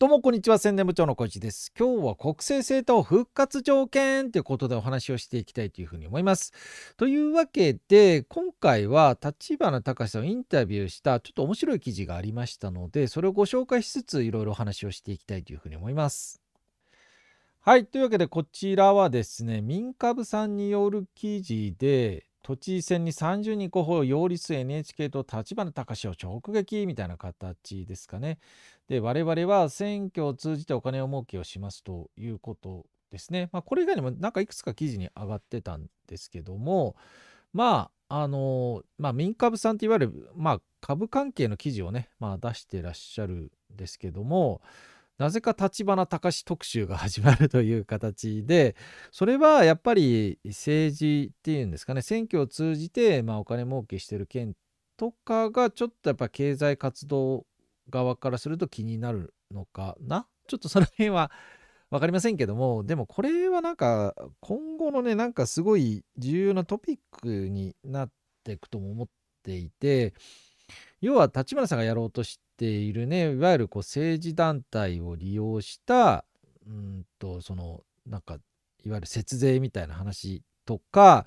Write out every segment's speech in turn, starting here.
どうもこんにちは宣伝部長の小池です今日は国政政党復活条件ということでお話をしていきたいというふうに思いますというわけで今回は立花隆さんをインタビューしたちょっと面白い記事がありましたのでそれをご紹介しつついろいろお話をしていきたいというふうに思いますはいというわけでこちらはですね民株さんによる記事で都知事選に30人候補を擁立 NHK と立花隆を直撃みたいな形ですかね。で我々は選挙を通じてお金を儲けをしますということですね。まあ、これ以外にもなんかいくつか記事に上がってたんですけどもまああのまあ民株さんっていわゆる、まあ、株関係の記事をね、まあ、出してらっしゃるんですけどもなぜか立花隆特集が始まるという形で、それはやっぱり政治っていうんですかね、選挙を通じて、まあ、お金儲けしてる県とかが、ちょっとやっぱ経済活動側からすると気になるのかな。ちょっとその辺は分かりませんけども、でもこれはなんか、今後のね、なんかすごい重要なトピックになっていくとも思っていて、要は立花さんがやろうとしてているねいわゆるこう政治団体を利用したうんとそのなんかいわゆる節税みたいな話とか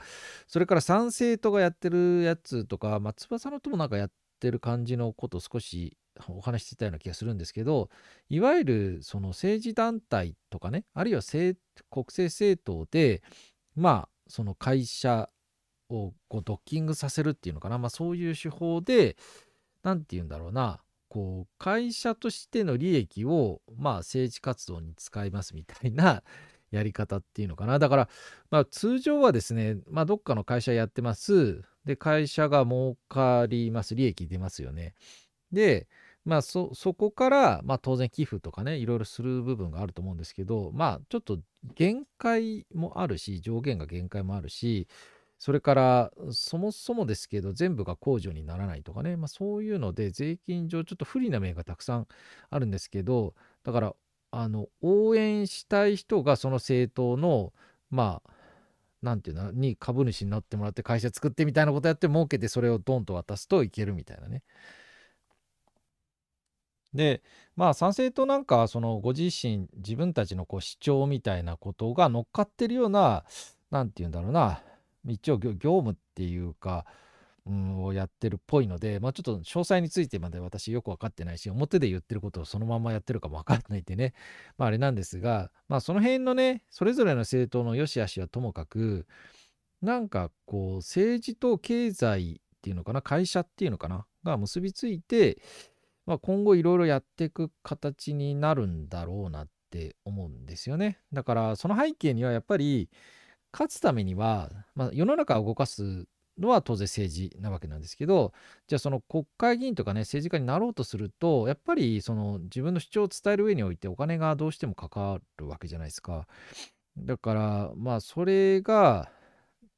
それから参政党がやってるやつとか松葉さんのともなんかやってる感じのことを少しお話ししてたような気がするんですけどいわゆるその政治団体とかねあるいは国政政党でまあその会社をこうドッキングさせるっていうのかな、まあ、そういう手法で何て言うんだろうなこう会社としての利益をまあ政治活動に使いますみたいな やり方っていうのかなだから、まあ、通常はですね、まあ、どっかの会社やってますで会社が儲かります利益出ますよねでまあそこから、まあ、当然寄付とかねいろいろする部分があると思うんですけどまあちょっと限界もあるし上限が限界もあるしそれからそもそもですけど全部が控除にならないとかね、まあ、そういうので税金上ちょっと不利な面がたくさんあるんですけどだからあの応援したい人がその政党のまあなんていうのに株主になってもらって会社作ってみたいなことやって儲けてそれをドンと渡すといけるみたいなね。でまあ参政党なんかはそのご自身自分たちのこう主張みたいなことが乗っかってるような何て言うんだろうな一応業務っていうか、うん、をやってるっぽいので、まあ、ちょっと詳細についてまで私よく分かってないし、表で言ってることをそのままやってるかも分かんないんでね、まあ、あれなんですが、まあ、その辺のね、それぞれの政党の良し悪しはともかく、なんかこう、政治と経済っていうのかな、会社っていうのかな、が結びついて、まあ、今後いろいろやっていく形になるんだろうなって思うんですよね。だから、その背景にはやっぱり、勝つためには、まあ、世の中を動かすのは当然政治なわけなんですけどじゃあその国会議員とかね政治家になろうとするとやっぱりその自分の主張を伝える上においてお金がどうしてもかかるわけじゃないですかだからまあそれが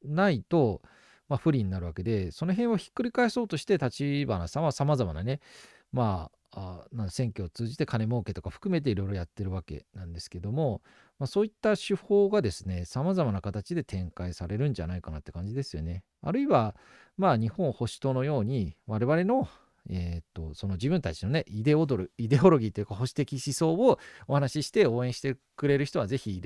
ないと、まあ、不利になるわけでその辺をひっくり返そうとして立花さんはさまざまなねまああな選挙を通じて金儲けとか含めていろいろやってるわけなんですけども、まあ、そういった手法がですねさまざまな形で展開されるんじゃないかなって感じですよね。あるいは、まあ、日本保守党のように我々のえー、っとその自分たちのねイデオドルイデオロギーというか保守的思想をお話しして応援してくれる人はぜひ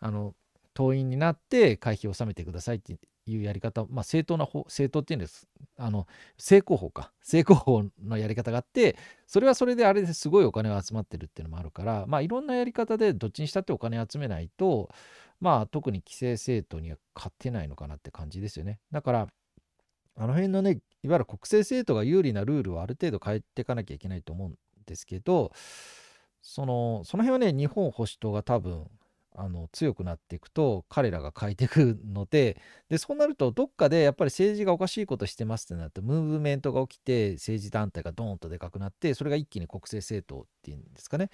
あの党員になって会費を納めてくださいっていうやり方、まあ、正当な方正当っていうんですあの正攻法か正攻法のやり方があってそれはそれであれですごいお金が集まってるっていうのもあるから、まあ、いろんなやり方でどっちにしたってお金集めないと、まあ、特に規制政党には勝てないのかなって感じですよねだからあの辺のねいわゆる国政政党が有利なルールをある程度変えていかなきゃいけないと思うんですけどそのその辺はね日本保守党が多分あの強くなっていくと彼らが変えていくのででそうなるとどっかでやっぱり政治がおかしいことしてますってなってムーブメントが起きて政治団体がドーンとでかくなってそれが一気に国政政党っていうんですかね、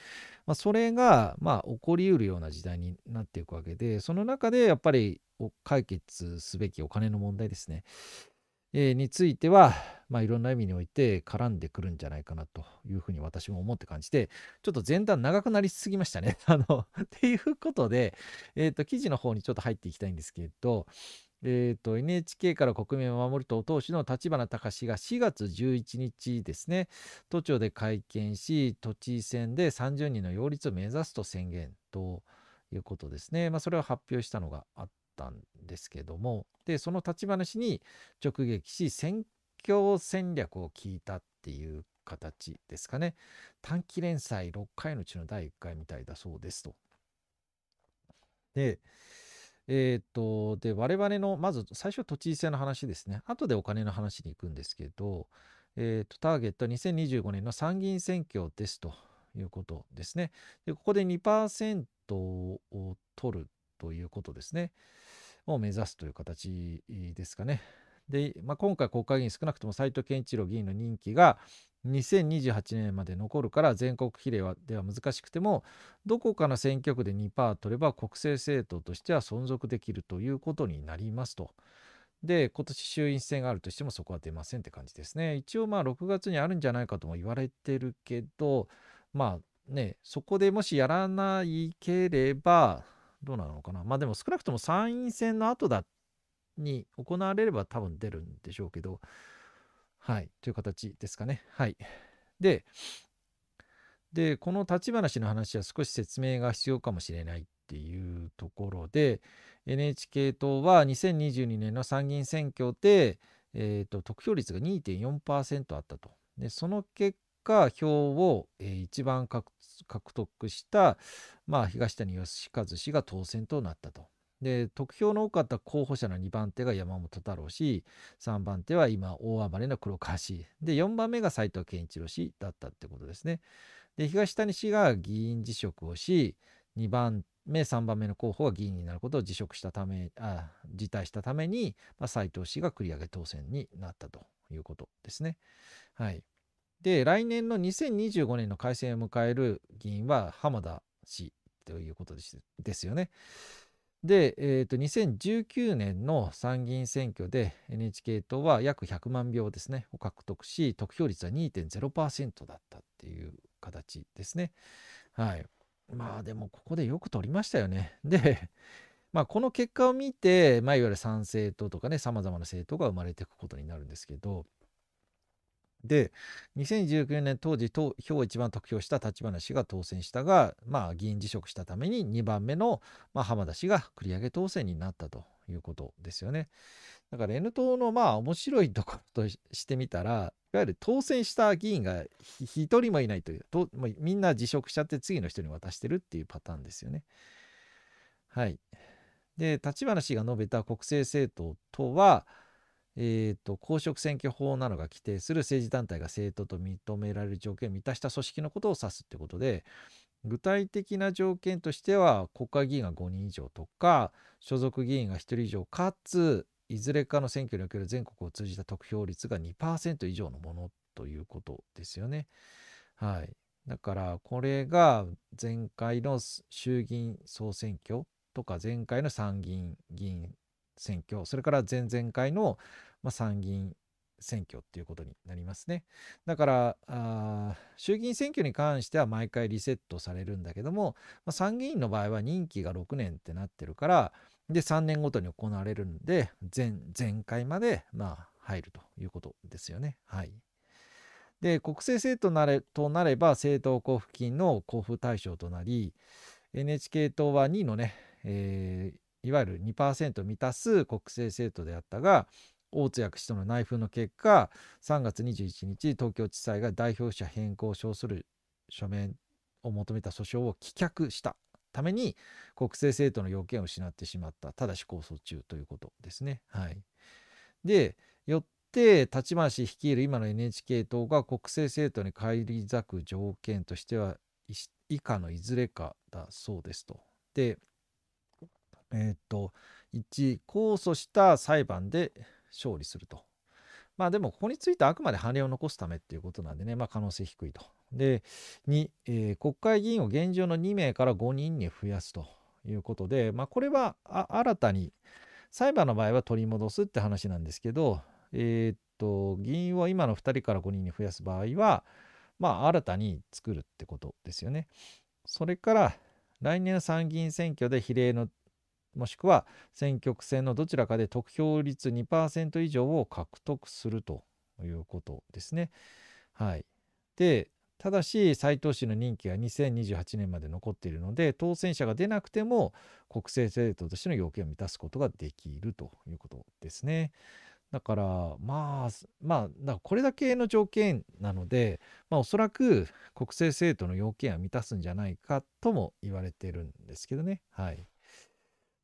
まあ、それがまあ起こりうるような時代になっていくわけでその中でやっぱり解決すべきお金の問題ですねについては、まあ、いろんな意味において絡んでくるんじゃないかなというふうに私も思って感じて、ちょっと前段長くなりすぎましたね。あのっていうことで、えー、と、記事の方にちょっと入っていきたいんですけど、えー、と、NHK から国民を守る党党首の立花隆が4月11日ですね、都庁で会見し、都知事選で30人の擁立を目指すと宣言ということですね。まあ、それを発表したのがあっったんですけどもでその立ち話に直撃し選挙戦略を聞いたっていう形ですかね短期連載6回のうちの第1回みたいだそうですと。でえー、っとで我々のまず最初土地制の話ですね後でお金の話に行くんですけど、えー、っとターゲットは2025年の参議院選挙ですということですね。でここで2%を取るということですね。を目指すという形ですかね。で、まあ、今回国会議員少なくとも斎藤健一郎議員の任期が2028年まで残るから全国比例はでは難しくてもどこかの選挙区で2%取れば国政政党としては存続できるということになりますと。で今年衆院選があるとしてもそこは出ませんって感じですね。一応まあ6月にあるんじゃないかとも言われてるけどまあねそこでもしやらないければどうなのかな。まあでも少なくとも参院選の後だに行われれば多分出るんでしょうけど、はい、という形ですかね。はい。で、で、この立ち話の話は少し説明が必要かもしれないっていうところで、NHK 党は2022年の参議院選挙で、えーと、得票率が2.4%あったと。で、その結果票を、えー、一番獲得した、まあ、東谷義和氏が当選となったと。で得票の多かった候補者の2番手が山本太郎氏3番手は今大暴れの黒川氏で4番目が斎藤健一郎氏だったってことですね。で東谷氏が議員辞職をし2番目3番目の候補が議員になることを辞職したためあ辞退したために、まあ、藤氏が繰り上げ当選になったということですね。はいで、来年の2025年の改選を迎える議員は浜田氏ということですよね。で、えー、と2019年の参議院選挙で NHK 党は約100万票ですねを獲得し得票率は2.0%だったっていう形ですね。はい、まあでもここでよく取りましたよね。で、まあ、この結果を見て、まあ、いわゆる参政党とかねさまざまな政党が生まれていくことになるんですけどで、2019年当時、票を一番得票した立花氏が当選したが、まあ、議員辞職したために2番目の、まあ、浜田氏が繰り上げ当選になったということですよね。だから N 党のまあ面白いところとしてみたら、いわゆる当選した議員が1人もいないというと、もうみんな辞職しちゃって次の人に渡してるっていうパターンですよね。はい。で、立花氏が述べた国政政党とは、えーと、公職選挙法などが規定する政治団体が政党と認められる条件を満たした組織のことを指すってことで具体的な条件としては国会議員が5人以上とか所属議員が1人以上かついずれかの選挙における全国を通じた得票率が2%以上のものということですよね。はい、だからこれが前回の衆議院総選挙とか前回の参議院議員選挙それから前々回のまあ、参議院選挙ということになりますね。だからあ衆議院選挙に関しては毎回リセットされるんだけども、まあ、参議院の場合は任期が6年ってなってるからで3年ごとに行われるんで前前回までまあ入るということですよね。はい、で国政政党なれとなれば政党交付金の交付対象となり NHK 党は2のね、えー、いわゆる2%満たす国政政党であったが大津薬師との内紛の結果3月21日東京地裁が代表者変更を称する書面を求めた訴訟を棄却したために国政政党の要件を失ってしまったただし控訴中ということですね。はい、でよって立花氏率いる今の NHK 党が国政政党に返り咲く条件としては以下のいずれかだそうですと。でえっ、と1控訴した裁判で勝利すると。まあでもここについてはあくまで判例を残すためっていうことなんでね、まあ可能性低いと。で、2、えー、国会議員を現状の2名から5人に増やすということで、まあこれは新たに、裁判の場合は取り戻すって話なんですけど、えー、っと、議員を今の2人から5人に増やす場合は、まあ新たに作るってことですよね。それから、来年の参議院選挙で比例のもしくは選挙区選のどちらかで得票率2%以上を獲得するということですね。はい、でただし斎藤氏の任期は2028年まで残っているので当選者が出なくても国政政党としての要件を満たすことができるということですね。だからまあまあこれだけの条件なので、まあ、おそらく国政政党の要件は満たすんじゃないかとも言われてるんですけどね。はい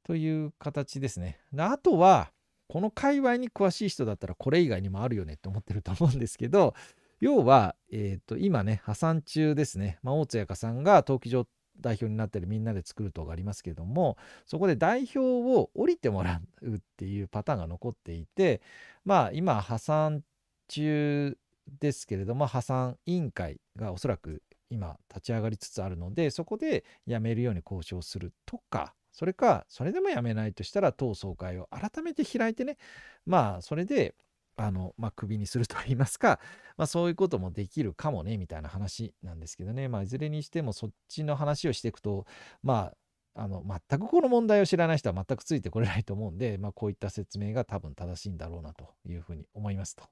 という形ですね。あとは、この界隈に詳しい人だったらこれ以外にもあるよねって思ってると思うんですけど、要は、えー、と今ね、破産中ですね。まあ、大津彩香さんが登記上代表になってるみんなで作る党がありますけども、そこで代表を降りてもらうっていうパターンが残っていて、まあ今、破産中ですけれども、破産委員会がおそらく今立ち上がりつつあるので、そこでやめるように交渉するとか、それか、それでもやめないとしたら、党総会を改めて開いてね、まあ、それで、あの、まあ、ビにすると言いますか、まあ、そういうこともできるかもね、みたいな話なんですけどね、まあ、いずれにしても、そっちの話をしていくと、まあ、あの全くこの問題を知らない人は全くついてこれないと思うんで、まあ、こういった説明が多分正しいんだろうなというふうに思いますと。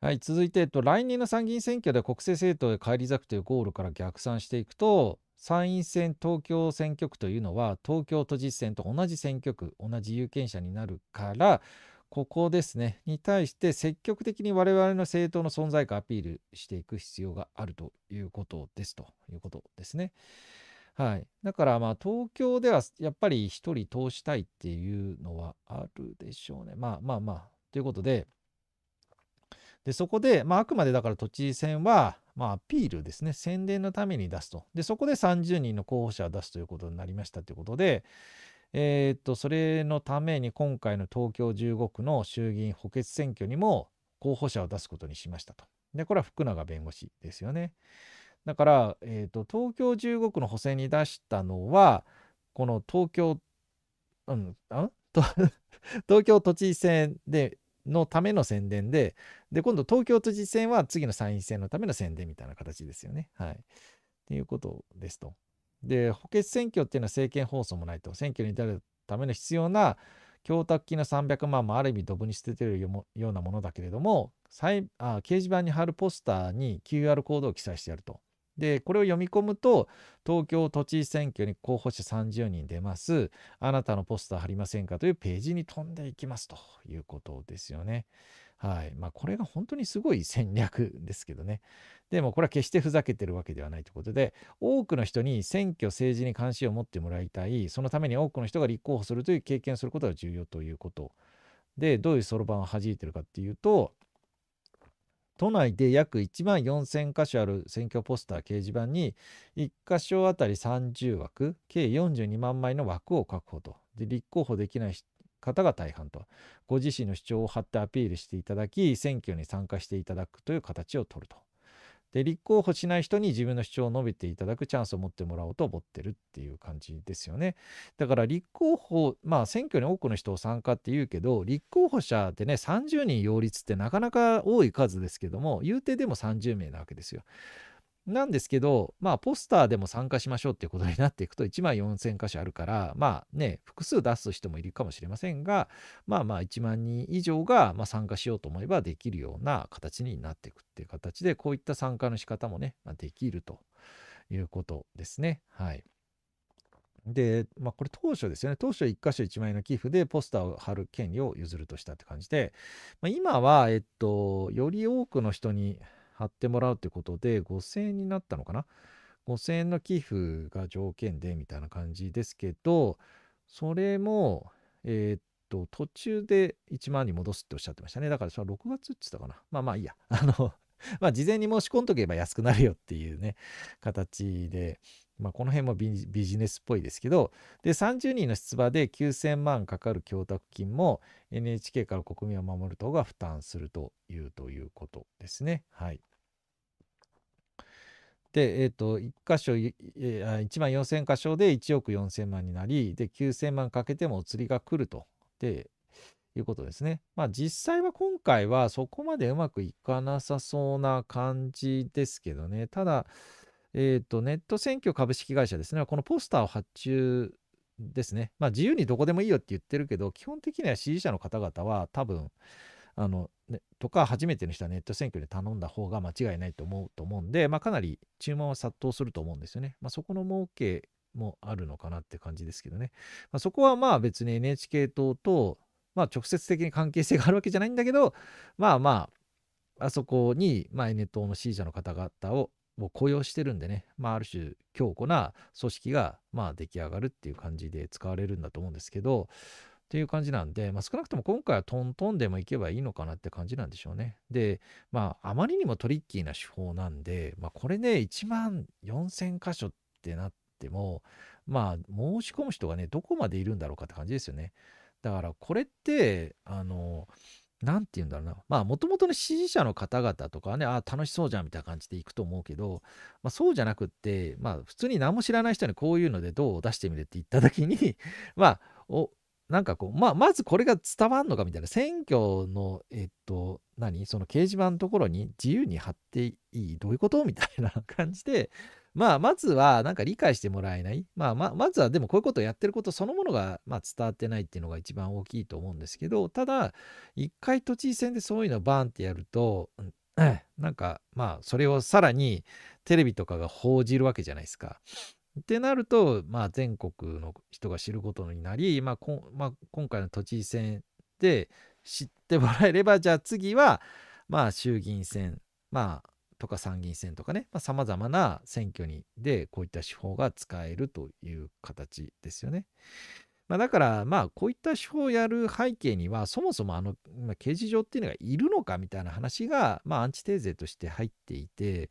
はい、続いて、えっと、来年の参議院選挙で国政政党へ返り咲くというゴールから逆算していくと、参院選東京選挙区というのは東京都知事選と同じ選挙区同じ有権者になるからここですねに対して積極的に我々の政党の存在感アピールしていく必要があるということですということですね。はい、だからまあ東京ではやっぱり1人通したいっていうのはあるでしょうね。まあまあまあということででそこで、まあ、あくまでだから都知事選はまあ、アピールですね、宣伝のために出すと。で、そこで30人の候補者を出すということになりましたということで、えー、っと、それのために今回の東京15区の衆議院補欠選挙にも候補者を出すことにしましたと。で、これは福永弁護士ですよね。だから、えー、っと、東京15区の補選に出したのは、この東京、うん、東京都知事選でのための宣伝で、で、今度東京都知事選は次の参院選のための宣伝みたいな形ですよね。はい。っていうことですと。で、補欠選挙っていうのは政権放送もないと、選挙に至るための必要な供託金の300万もある意味ドブに捨ててるようなものだけれども、掲示板に貼るポスターに QR コードを記載してやると。でこれを読み込むと東京都知事選挙に候補者30人出ますあなたのポスター貼りませんかというページに飛んでいきますということですよね。はいまあ、これが本当にすごい戦略ですけどね。でもこれは決してふざけてるわけではないということで多くの人に選挙政治に関心を持ってもらいたいそのために多くの人が立候補するという経験をすることが重要ということでどういうそろばんを弾いてるかっていうと都内で約1万4000箇所ある選挙ポスター掲示板に1箇所あたり30枠計42万枚の枠を確保とで立候補できない方が大半とご自身の主張を張ってアピールしていただき選挙に参加していただくという形をとるとで立候補しない人に自分の主張を述べていただくチャンスを持ってもらおうと思ってるっていう感じですよね。だから立候補まあ選挙に多くの人を参加って言うけど立候補者ってね30人擁立ってなかなか多い数ですけども言うてでも30名なわけですよ。なんですけど、まあ、ポスターでも参加しましょうっていうことになっていくと、1万4000箇所あるから、まあね、複数出す人もいるかもしれませんが、まあまあ、1万人以上がま参加しようと思えばできるような形になっていくっていう形で、こういった参加の仕方もね、まあ、できるということですね。はい。で、まあ、これ当初ですよね。当初1箇所1万円の寄付でポスターを貼る権利を譲るとしたって感じで、まあ、今は、えっと、より多くの人に貼ってもらうってことで5000円になったのかな5000円の寄付が条件でみたいな感じですけどそれもえー、っと途中で1万に戻すっておっしゃってましたねだからその6月って言ったかなまあまあいいや あのまあ事前に申し込んどけば安くなるよっていうね形でまあ、この辺もビジネスっぽいですけど、で、30人の出馬で9000万かかる供託金も NHK から国民を守る党が負担するというということですね。はい。で、えーと、1箇所1万4,000箇所で1億4,000万になりで9,000万かけてもお釣りが来るとでいうことですね。まあ実際は今回はそこまでうまくいかなさそうな感じですけどねただ、えーと、とネット選挙株式会社ですねこのポスターを発注ですねまあ自由にどこでもいいよって言ってるけど基本的には支持者の方々は多分あのとか初めての人はネット選挙で頼んだ方が間違いないと思うと思うんで、まあ、かなり注文は殺到すると思うんですよね。まあ、そこの儲けもあるのかなって感じですけどね。まあ、そこはまあ別に NHK 党と、まあ、直接的に関係性があるわけじゃないんだけど、まあまあ、あそこに、まあ、N 党の支持者の方々をを雇用してるんでね、まあ、ある種強固な組織が、まあ、出来上がるっていう感じで使われるんだと思うんですけど、っていう感じなんで、まあ、少なくとも今回はトントンでもいけばいいのかなって感じなんでしょうね。で、まあ、あまりにもトリッキーな手法なんで、まあ、これね、1万4000箇所ってなっても、まあ、申し込む人がね、どこまでいるんだろうかって感じですよね。だから、これって、あの、なんて言うんだろうな。まあ、もともとの支持者の方々とかね、ああ、楽しそうじゃんみたいな感じで行くと思うけど、まあ、そうじゃなくって、まあ、普通に何も知らない人にこういうのでどう出してみるって言った時に、まあ、お、なんかこう、まあ、まずこれが伝わんのかみたいな、選挙の、えっと、何その掲示板のところに自由に貼っていいどういうことみたいな 感じで、まあ、まずはなんか理解してもらえない。まあ、ま、まずはでもこういうことをやってることそのものが、まあ、伝わってないっていうのが一番大きいと思うんですけど、ただ、一回都知事選でそういうのをバーンってやると、なんか、まあ、それをさらにテレビとかが報じるわけじゃないですか。ってなると、まあ、全国の人が知ることになり、まあこまあ、今回の都知事選で知ってもらえればじゃあ次は、まあ、衆議院選、まあ、とか参議院選とかねさまざ、あ、まな選挙にでこういった手法が使えるという形ですよね。まあ、だからまあこういった手法をやる背景にはそもそもあの、まあ、刑事上っていうのがいるのかみたいな話が、まあ、アンチテーゼとして入っていて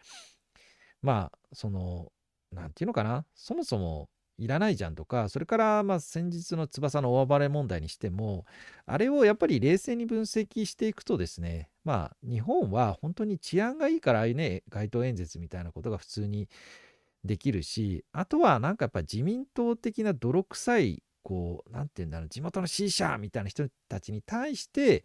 まあその何て言うのかな、そもそもいらないじゃんとか、それからまあ先日の翼の大暴れ問題にしても、あれをやっぱり冷静に分析していくとですね、まあ日本は本当に治安がいいからああいうね、街頭演説みたいなことが普通にできるし、あとはなんかやっぱ自民党的な泥臭い、こう、何て言うんだろう、地元の C 社みたいな人たちに対して、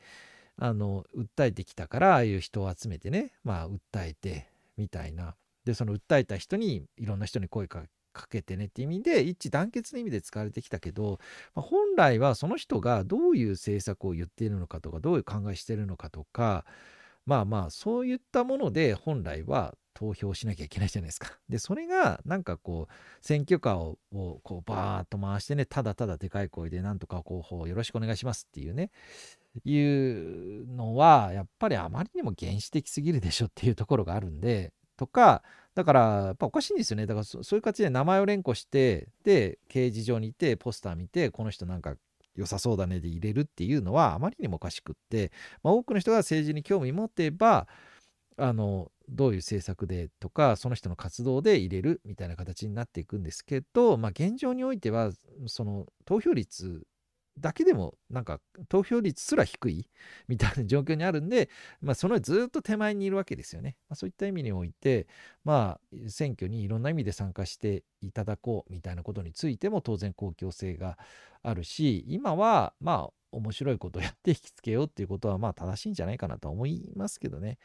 あの、訴えてきたから、ああいう人を集めてね、まあ訴えてみたいな。でその訴えた人にいろんな人に声かけてねって意味で一致団結の意味で使われてきたけど、まあ、本来はその人がどういう政策を言っているのかとかどういう考えしているのかとかまあまあそういったもので本来は投票しなきゃいけないじゃないですか。でそれがなんかこう選挙カーをこうバーッと回してねただただでかい声でなんとか候補よろしくお願いしますっていうねいうのはやっぱりあまりにも原始的すぎるでしょっていうところがあるんでとかだからやっぱおかしいんですよねだからそういう形で名前を連呼してで掲示上にいてポスター見てこの人なんか良さそうだねで入れるっていうのはあまりにもおかしくって、まあ、多くの人が政治に興味持てばあのどういう政策でとかその人の活動で入れるみたいな形になっていくんですけど、まあ、現状においてはその投票率だけでもなんか投票率すら低いみたいな状況にあるんで、まあ、そのずっと手前にいるわけですよね。まあ、そういった意味において、まあ、選挙にいろんな意味で参加していただこうみたいなことについても当然公共性があるし今はまあ面白いことをやって引きつけようっていうことはまあ正しいんじゃないかなと思いますけどね。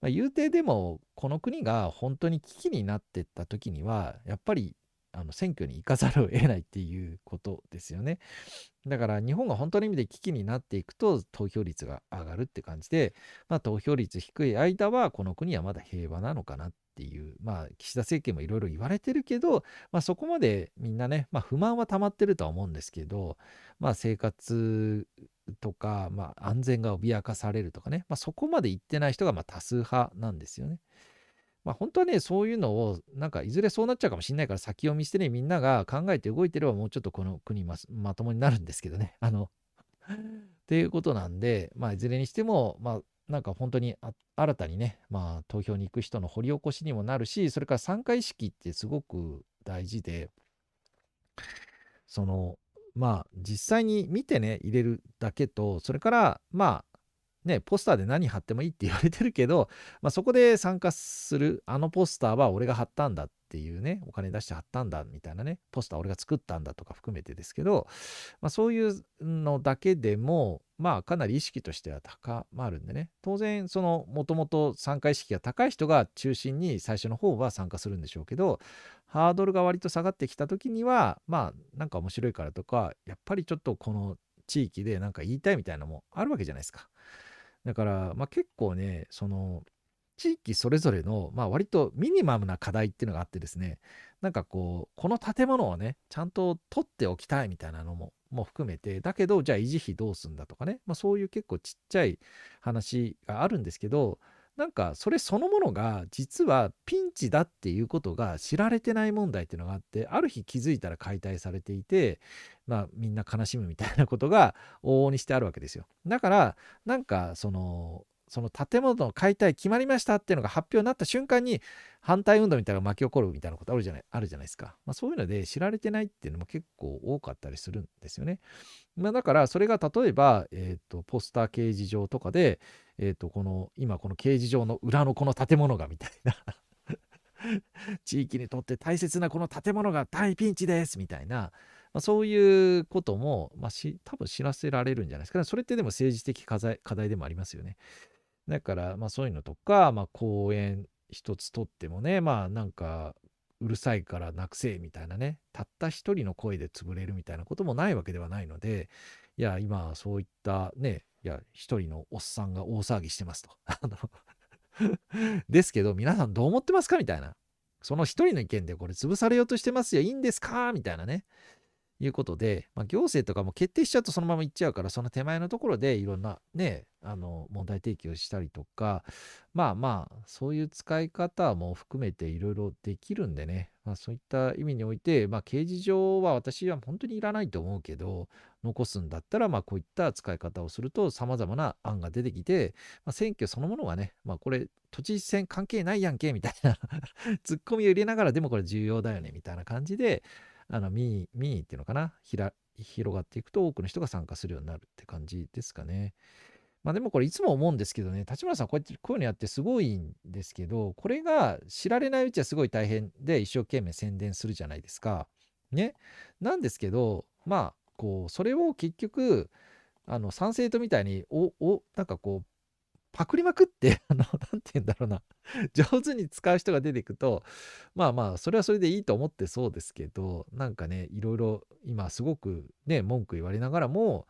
まあ、言うてでもこの国が本当に危機になってった時にはやっぱりあの選挙に行かざるを得ないっていうことですよね。だから日本が本当の意味で危機になっていくと投票率が上がるって感じで、まあ、投票率低い間はこの国はまだ平和なのかなっていう、まあ、岸田政権もいろいろ言われてるけど、まあ、そこまでみんなね、まあ、不満は溜まってるとは思うんですけど、まあ、生活とか、まあ、安全が脅かされるとかね、まあ、そこまで行ってない人がまあ多数派なんですよね。まあ、本当はね、そういうのを、なんかいずれそうなっちゃうかもしれないから、先を見捨てね、みんなが考えて動いてれば、もうちょっとこの国ままともになるんですけどね。あの っていうことなんで、まあ、いずれにしても、まあ、なんか本当に新たにね、まあ、投票に行く人の掘り起こしにもなるし、それから参加意識ってすごく大事で、その、まあ、実際に見てね、入れるだけと、それから、まあ、ね、ポスターで何貼ってもいいって言われてるけど、まあ、そこで参加する、あのポスターは俺が貼ったんだっていうね、お金出して貼ったんだみたいなね、ポスター俺が作ったんだとか含めてですけど、まあ、そういうのだけでも、まあかなり意識としては高まるんでね、当然そのもともと参加意識が高い人が中心に最初の方は参加するんでしょうけど、ハードルが割と下がってきた時には、まあなんか面白いからとか、やっぱりちょっとこの地域でなんか言いたいみたいなのもあるわけじゃないですか。だから、まあ、結構ね、その、地域それぞれの、まあ、割とミニマムな課題っていうのがあってですね、なんかこう、この建物をね、ちゃんと取っておきたいみたいなのも、も含めて、だけど、じゃあ維持費どうすんだとかね、まあ、そういう結構ちっちゃい話があるんですけど、なんかそれそのものが実はピンチだっていうことが知られてない問題っていうのがあってある日気づいたら解体されていてまあみんな悲しむみたいなことが往々にしてあるわけですよだからなんかそのその建物の解体決まりましたっていうのが発表になった瞬間に反対運動みたいなのが巻き起こるみたいなことあるじゃないあるじゃないですか、まあ、そういうので知られてないっていうのも結構多かったりするんですよね、まあ、だからそれが例えば、えーと、ポスター掲示場とかで、えーと、とこの今この掲示場の裏のこの建物がみたいな 地域にとって大切なこの建物が大ピンチですみたいなまあ、そういうことも、まあ、し多分知らせられるんじゃないですかね。それってでも政治的課題課題でもありますよね。だから、まあそういうのとか、まあ公園一つとってもね、まあなんか、うるさいからなくせえみたいなね、たった一人の声で潰れるみたいなこともないわけではないので、いや、今そういったね、いや、一人のおっさんが大騒ぎしてますと。ですけど、皆さんどう思ってますかみたいな。その一人の意見でこれ潰されようとしてますよ、いいんですかみたいなね。いうことで、まあ、行政とかも決定しちゃうとそのまま行っちゃうから、その手前のところでいろんなね、あの、問題提起をしたりとか、まあまあ、そういう使い方も含めていろいろできるんでね、まあそういった意味において、まあ刑事上は私は本当にいらないと思うけど、残すんだったら、まあこういった使い方をすると様々な案が出てきて、まあ、選挙そのものがね、まあこれ、都知事選関係ないやんけ、みたいな ツッコミを入れながら、でもこれ重要だよね、みたいな感じで、あの民意、民意っていうのかな、ひら広がっていくと多くの人が参加するようになるって感じですかね。まあでもこれいつも思うんですけどね、立花さんこうやってこういうのやってすごいんですけど、これが知られないうちはすごい大変で一生懸命宣伝するじゃないですか。ね。なんですけど、まあ、こう、それを結局、あの、賛成とみたいに、お、お、なんかこう、パクりまくって、あの、なんて言うんだろうな、上手に使う人が出てくと、まあまあ、それはそれでいいと思ってそうですけど、なんかね、いろいろ今すごくね、文句言われながらも、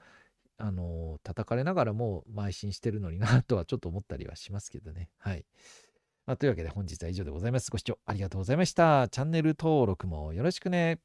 あの、叩かれながらも邁進してるのにな、とはちょっと思ったりはしますけどね。はい。まあ、というわけで本日は以上でございます。ご視聴ありがとうございました。チャンネル登録もよろしくね。